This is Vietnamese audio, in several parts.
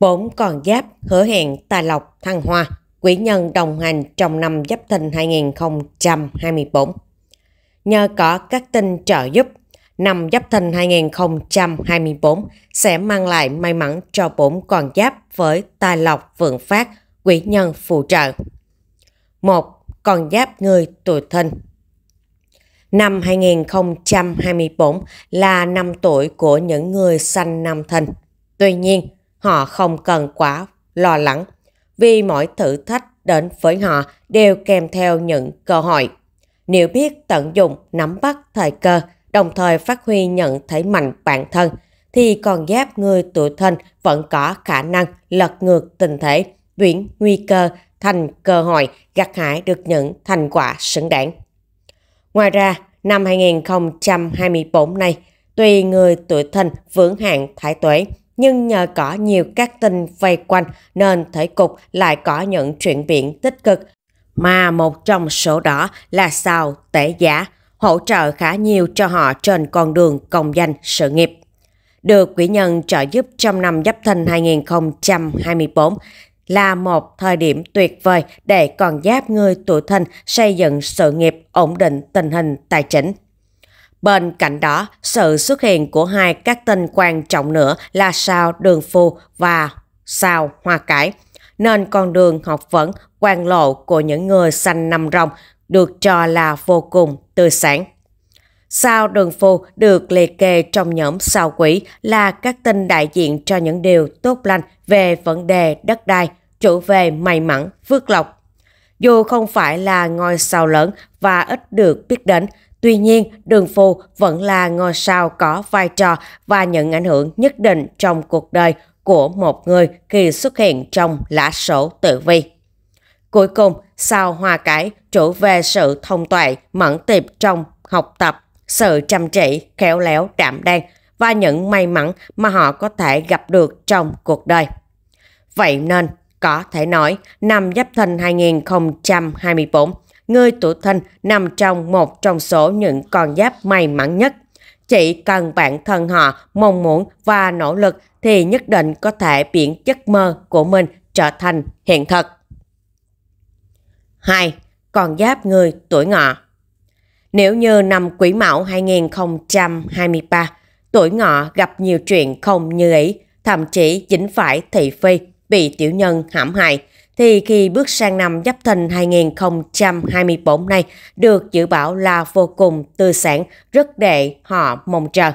Bốn con giáp hứa hẹn tài lộc thăng hoa, quý nhân đồng hành trong năm Giáp Thìn 2024. Nhờ có các tinh trợ giúp, năm Giáp Thìn 2024 sẽ mang lại may mắn cho bốn con giáp với tài lộc vượng phát, quý nhân phù trợ. Một Con giáp người tuổi thìn Năm 2024 là năm tuổi của những người sanh năm thìn. Tuy nhiên, Họ không cần quá lo lắng vì mỗi thử thách đến với họ đều kèm theo những cơ hội. Nếu biết tận dụng nắm bắt thời cơ, đồng thời phát huy nhận thấy mạnh bản thân, thì con giáp người tuổi thân vẫn có khả năng lật ngược tình thế, chuyển nguy cơ thành cơ hội gặt hái được những thành quả xứng đáng. Ngoài ra, năm 2024 này, tùy người tuổi thân vướng hạn thái tuế nhưng nhờ có nhiều các tin vây quanh nên thể cục lại có những chuyển biến tích cực. Mà một trong số đó là sao tể giả, hỗ trợ khá nhiều cho họ trên con đường công danh sự nghiệp. Được quỹ nhân trợ giúp trong năm Giáp Thìn 2024 là một thời điểm tuyệt vời để còn giáp người tuổi thìn xây dựng sự nghiệp ổn định tình hình tài chính. Bên cạnh đó, sự xuất hiện của hai các tên quan trọng nữa là sao đường phù và sao hoa cải, nên con đường học vấn quan lộ của những người sanh năm rồng được cho là vô cùng tươi sáng. Sao đường phù được liệt kê trong nhóm sao quỷ là các tinh đại diện cho những điều tốt lành về vấn đề đất đai, chủ về may mắn, phước lộc. Dù không phải là ngôi sao lớn và ít được biết đến, Tuy nhiên, đường phù vẫn là ngôi sao có vai trò và những ảnh hưởng nhất định trong cuộc đời của một người khi xuất hiện trong lá sổ tử vi. Cuối cùng, sao hoa cải chủ về sự thông tuệ, mẫn tiệp trong học tập, sự chăm chỉ, khéo léo, đảm đang và những may mắn mà họ có thể gặp được trong cuộc đời. Vậy nên, có thể nói, năm Giáp Thìn 2024 người tuổi thành nằm trong một trong số những con giáp may mắn nhất. Chỉ cần bản thân họ mong muốn và nỗ lực thì nhất định có thể biến giấc mơ của mình trở thành hiện thực. 2. Con giáp người tuổi ngọ Nếu như năm Quý Mão 2023, tuổi ngọ gặp nhiều chuyện không như ý, thậm chí chính phải thị phi, bị tiểu nhân hãm hại, thì khi bước sang năm Giáp Thìn 2024 này được dự báo là vô cùng tư sản rất để họ mong chờ.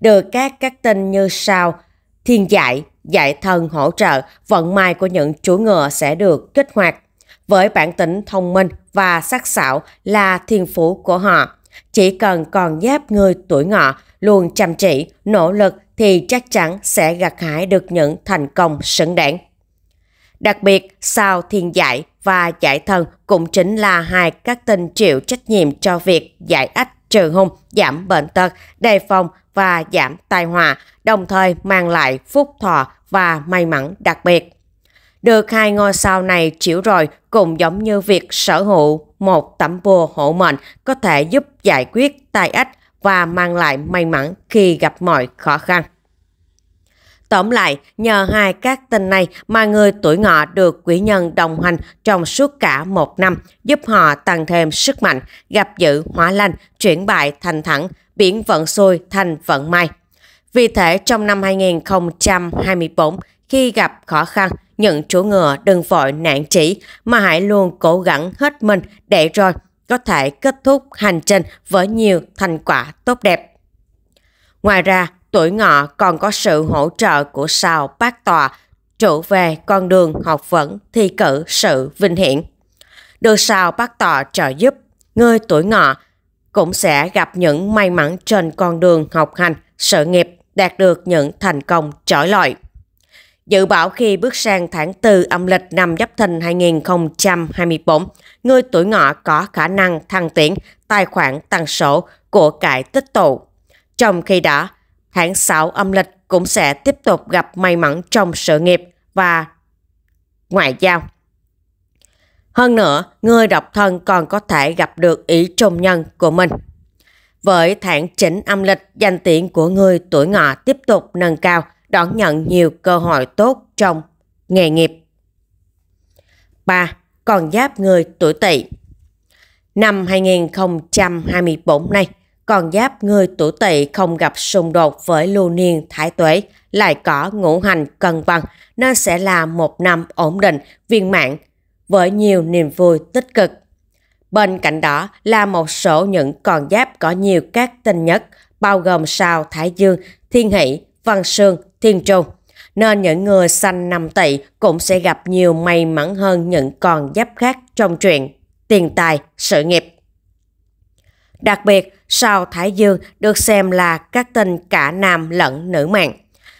Được các các tinh như sao thiên dạy, dạy thần hỗ trợ, vận may của những chú ngựa sẽ được kích hoạt. Với bản tính thông minh và sắc sảo là thiên phú của họ. Chỉ cần còn giáp người tuổi ngọ, luôn chăm chỉ, nỗ lực thì chắc chắn sẽ gặt hái được những thành công xứng đáng. Đặc biệt, sao thiên giải và giải thần cũng chính là hai các tên chịu trách nhiệm cho việc giải ách trừ hung, giảm bệnh tật, đề phòng và giảm tai họa, đồng thời mang lại phúc thọ và may mắn đặc biệt. Được hai ngôi sao này chiếu rồi cũng giống như việc sở hữu một tấm bùa hộ mệnh có thể giúp giải quyết tai ách và mang lại may mắn khi gặp mọi khó khăn. Tổng lại, nhờ hai các tên này mà người tuổi ngọ được quỷ nhân đồng hành trong suốt cả một năm, giúp họ tăng thêm sức mạnh, gặp dữ hóa lành, chuyển bại thành thẳng, biển vận xôi thành vận may. Vì thế trong năm 2024, khi gặp khó khăn, những chủ ngựa đừng vội nạn chỉ mà hãy luôn cố gắng hết mình để rồi có thể kết thúc hành trình với nhiều thành quả tốt đẹp. Ngoài ra, tuổi ngọ còn có sự hỗ trợ của sao bát tòa trụ về con đường học vấn thi cử sự vinh hiển. Được sao bát tòa trợ giúp, người tuổi ngọ cũng sẽ gặp những may mắn trên con đường học hành, sự nghiệp, đạt được những thành công trói lọi. Dự báo khi bước sang tháng 4 âm lịch năm Giáp Thìn 2024, người tuổi ngọ có khả năng thăng tiến, tài khoản tăng số của cải tích tụ. Trong khi đó, tháng 6 âm lịch cũng sẽ tiếp tục gặp may mắn trong sự nghiệp và ngoại giao. Hơn nữa, người độc thân còn có thể gặp được ý trung nhân của mình. Với tháng 9 âm lịch, danh tiếng của người tuổi ngọ tiếp tục nâng cao, đón nhận nhiều cơ hội tốt trong nghề nghiệp. 3. Còn giáp người tuổi tỵ Năm 2024 này, còn giáp người tuổi tỵ không gặp xung đột với lưu niên thái tuế, lại có ngũ hành cân bằng nên sẽ là một năm ổn định, viên mãn với nhiều niềm vui tích cực. Bên cạnh đó là một số những con giáp có nhiều các tinh nhất, bao gồm sao Thái Dương, Thiên Hỷ, Văn Sương, Thiên Trung. Nên những người sanh năm tỵ cũng sẽ gặp nhiều may mắn hơn những con giáp khác trong chuyện tiền tài, sự nghiệp. Đặc biệt, Sao Thái Dương được xem là các tinh cả nam lẫn nữ mạng.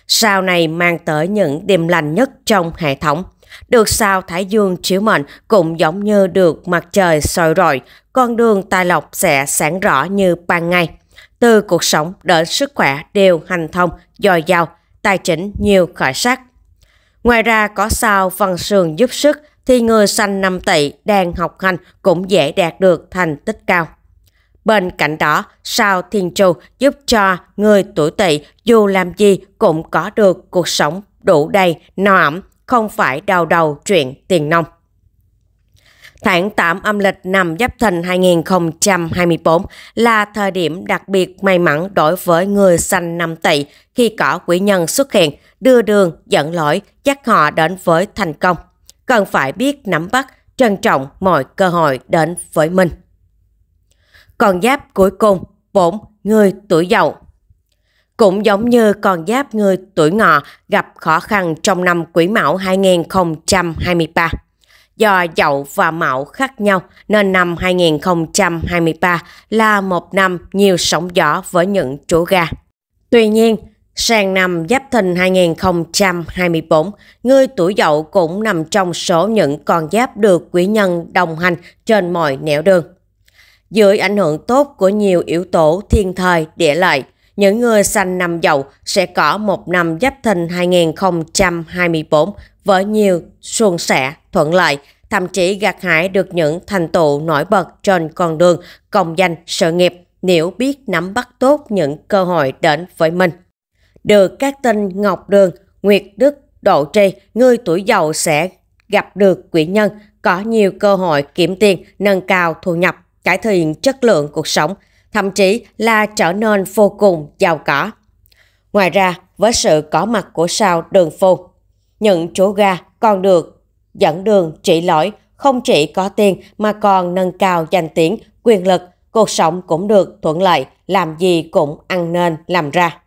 Sao này mang tới những điềm lành nhất trong hệ thống. Được sao Thái Dương chiếu mệnh cũng giống như được mặt trời soi rọi, con đường tài lộc sẽ sáng rõ như ban ngày. Từ cuộc sống đến sức khỏe đều hành thông, dồi dào, tài chính nhiều khởi sắc. Ngoài ra có sao văn sườn giúp sức thì người sanh 5 tỷ đang học hành cũng dễ đạt được thành tích cao. Bên cạnh đó, sao Thiên châu giúp cho người tuổi tỵ dù làm gì cũng có được cuộc sống đủ đầy, no ẩm, không phải đau đầu chuyện tiền nông. Tháng 8 âm lịch năm Giáp Thìn 2024 là thời điểm đặc biệt may mắn đối với người sanh năm Tỵ khi có quỷ nhân xuất hiện, đưa đường, dẫn lỗi, chắc họ đến với thành công. Cần phải biết nắm bắt, trân trọng mọi cơ hội đến với mình. Con giáp cuối cùng, bổn, người tuổi dậu. Cũng giống như con giáp người tuổi ngọ gặp khó khăn trong năm quý mão 2023. Do dậu và mão khác nhau nên năm 2023 là một năm nhiều sóng gió với những chủ gà. Tuy nhiên, sang năm Giáp Thìn 2024, người tuổi dậu cũng nằm trong số những con giáp được quý nhân đồng hành trên mọi nẻo đường. Dưới ảnh hưởng tốt của nhiều yếu tố thiên thời, địa lợi, những người sanh năm dậu sẽ có một năm giáp thìn 2024 với nhiều suôn sẻ, thuận lợi, thậm chí gặt hái được những thành tựu nổi bật trên con đường công danh sự nghiệp nếu biết nắm bắt tốt những cơ hội đến với mình. Được các tinh Ngọc Đường, Nguyệt Đức, Độ Tri, người tuổi giàu sẽ gặp được quỷ nhân, có nhiều cơ hội kiếm tiền, nâng cao thu nhập cải thiện chất lượng cuộc sống, thậm chí là trở nên vô cùng giàu có. Ngoài ra, với sự có mặt của sao đường phu, những chỗ ga còn được dẫn đường trị lỗi không chỉ có tiền mà còn nâng cao danh tiếng, quyền lực, cuộc sống cũng được thuận lợi, làm gì cũng ăn nên làm ra.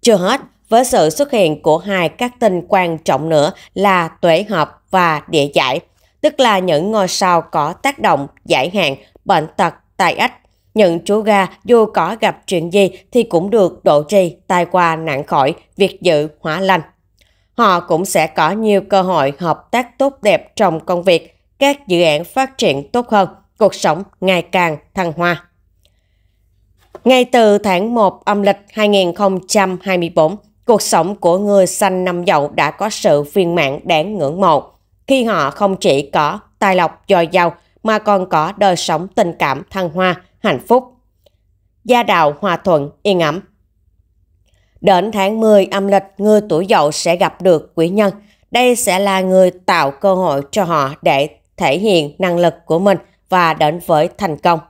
Chưa hết, với sự xuất hiện của hai các tinh quan trọng nữa là tuế hợp và địa giải, tức là những ngôi sao có tác động giải hạn bệnh tật, tài ách. Những chú gà dù có gặp chuyện gì thì cũng được độ trì, tai qua nạn khỏi, việc dự hóa lành. Họ cũng sẽ có nhiều cơ hội hợp tác tốt đẹp trong công việc, các dự án phát triển tốt hơn, cuộc sống ngày càng thăng hoa. Ngay từ tháng 1 âm lịch 2024, cuộc sống của người sanh năm dậu đã có sự viên mãn đáng ngưỡng mộ khi họ không chỉ có tài lộc dồi dào mà còn có đời sống tình cảm thăng hoa, hạnh phúc. Gia đạo hòa thuận, yên ấm. Đến tháng 10 âm lịch, người tuổi dậu sẽ gặp được quý nhân. Đây sẽ là người tạo cơ hội cho họ để thể hiện năng lực của mình và đến với thành công.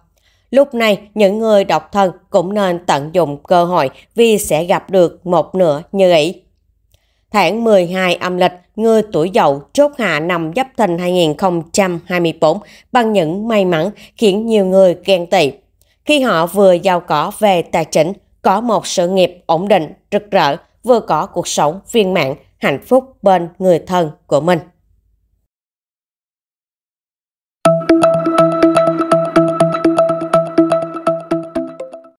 Lúc này, những người độc thân cũng nên tận dụng cơ hội vì sẽ gặp được một nửa như ý tháng 12 âm lịch, người tuổi dậu chốt hạ năm Giáp Thìn 2024 bằng những may mắn khiến nhiều người ghen tị. Khi họ vừa giàu có về tài chính, có một sự nghiệp ổn định, rực rỡ, vừa có cuộc sống viên mãn, hạnh phúc bên người thân của mình.